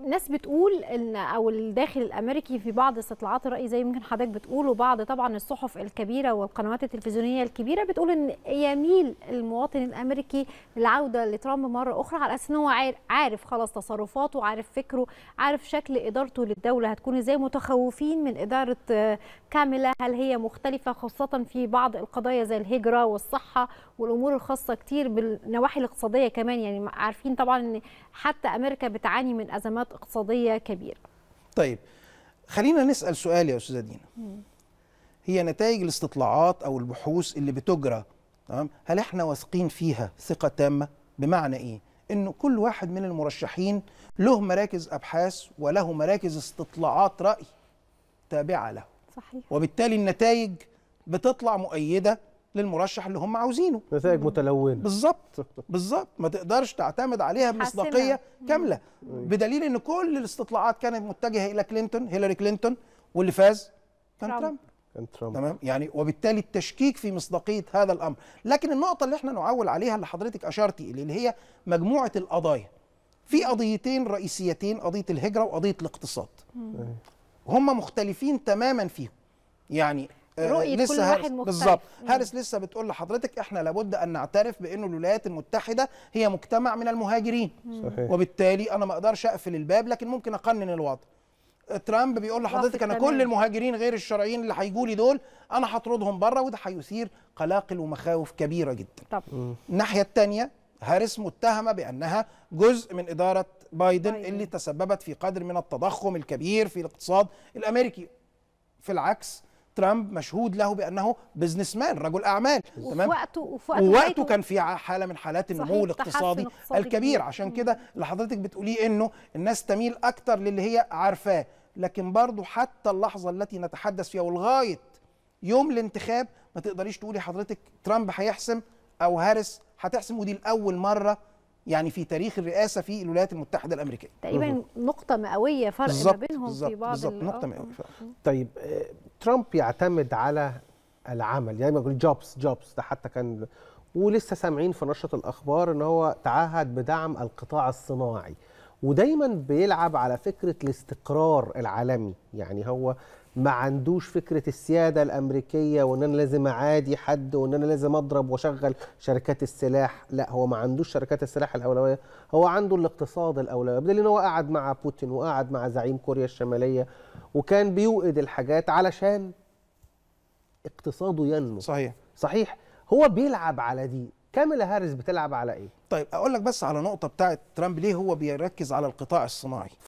ناس بتقول ان او الداخل الامريكي في بعض استطلاعات الراي زي ممكن حضرتك بتقول وبعض طبعا الصحف الكبيره والقنوات التلفزيونيه الكبيره بتقول ان يميل المواطن الامريكي للعوده لترامب مره اخرى على اساس ان هو عارف خلاص تصرفاته عارف فكره عارف شكل ادارته للدوله هتكون ازاي متخوفين من اداره آه، كامله هل هي مختلفه خاصه في بعض القضايا زي الهجره والصحه والامور الخاصه كتير بالنواحي الاقتصاديه كمان يعني عارفين طبعا ان حتى امريكا بتعاني من ازمات أزمات اقتصادية كبيرة طيب خلينا نسأل سؤال يا أستاذة دينا هي نتائج الاستطلاعات أو البحوث اللي بتجرى تمام هل احنا واثقين فيها ثقة تامة بمعنى إيه إنه كل واحد من المرشحين له مراكز أبحاث وله مراكز استطلاعات رأي تابعة له صحيح. وبالتالي النتائج بتطلع مؤيدة للمرشح اللي هم عاوزينه نتائج متلونه بالظبط بالظبط ما تقدرش تعتمد عليها بمصداقيه كامله بدليل ان كل الاستطلاعات كانت متجهه الى كلينتون هيلاري كلينتون واللي فاز كان ترامب, كان ترامب تمام يعني وبالتالي التشكيك في مصداقيه هذا الامر لكن النقطه اللي احنا نعول عليها اللي حضرتك اشرتي اللي هي مجموعه القضايا في قضيتين رئيسيتين قضيه الهجره وقضيه الاقتصاد هم مختلفين تماما فيهم يعني آه، رؤيه كل واحد مختلف بالظبط هارس لسه بتقول لحضرتك احنا لابد ان نعترف بانه الولايات المتحده هي مجتمع من المهاجرين صحيح. وبالتالي انا ما اقدرش اقفل الباب لكن ممكن اقنن الوضع ترامب بيقول لحضرتك انا كل المهاجرين غير الشرعيين اللي هيجوا لي دول انا هطردهم بره وده هيثير قلاقل ومخاوف كبيره جدا طب. الناحيه الثانيه هارس متهمه بانها جزء من اداره بايدن أيوة. اللي تسببت في قدر من التضخم الكبير في الاقتصاد الامريكي في العكس ترامب مشهود له بانه بزنس مان رجل اعمال تمام وقته وفي وقته كان في حاله من حالات النمو الاقتصادي الكبير عشان كده اللي حضرتك بتقوليه انه الناس تميل اكتر للي هي عارفاه لكن برضه حتى اللحظه التي نتحدث فيها ولغايه يوم الانتخاب ما تقدريش تقولي حضرتك ترامب هيحسم او هارس هتحسم ودي لاول مره يعني في تاريخ الرئاسه في الولايات المتحده الامريكيه تقريبا نقطه مئويه فرق ما بينهم بالزبط في بعض بالظبط نقطه آه. مئويه فرق طيب آه، ترامب يعتمد على العمل يعني بيقول جوبز جوبز ده حتى كان ولسه سامعين في نشره الاخبار ان هو تعهد بدعم القطاع الصناعي ودايما بيلعب على فكره الاستقرار العالمي يعني هو ما عندوش فكره السياده الامريكيه وان انا لازم اعادي حد وان انا لازم اضرب واشغل شركات السلاح لا هو ما عندوش شركات السلاح الاولويه هو عنده الاقتصاد الاولويه بدليل ان هو قعد مع بوتين وقعد مع زعيم كوريا الشماليه وكان بيوقد الحاجات علشان اقتصاده ينمو صحيح صحيح هو بيلعب على دي كاميلا هاريس بتلعب على ايه؟ طيب اقول لك بس على نقطه بتاعه ترامب ليه هو بيركز على القطاع الصناعي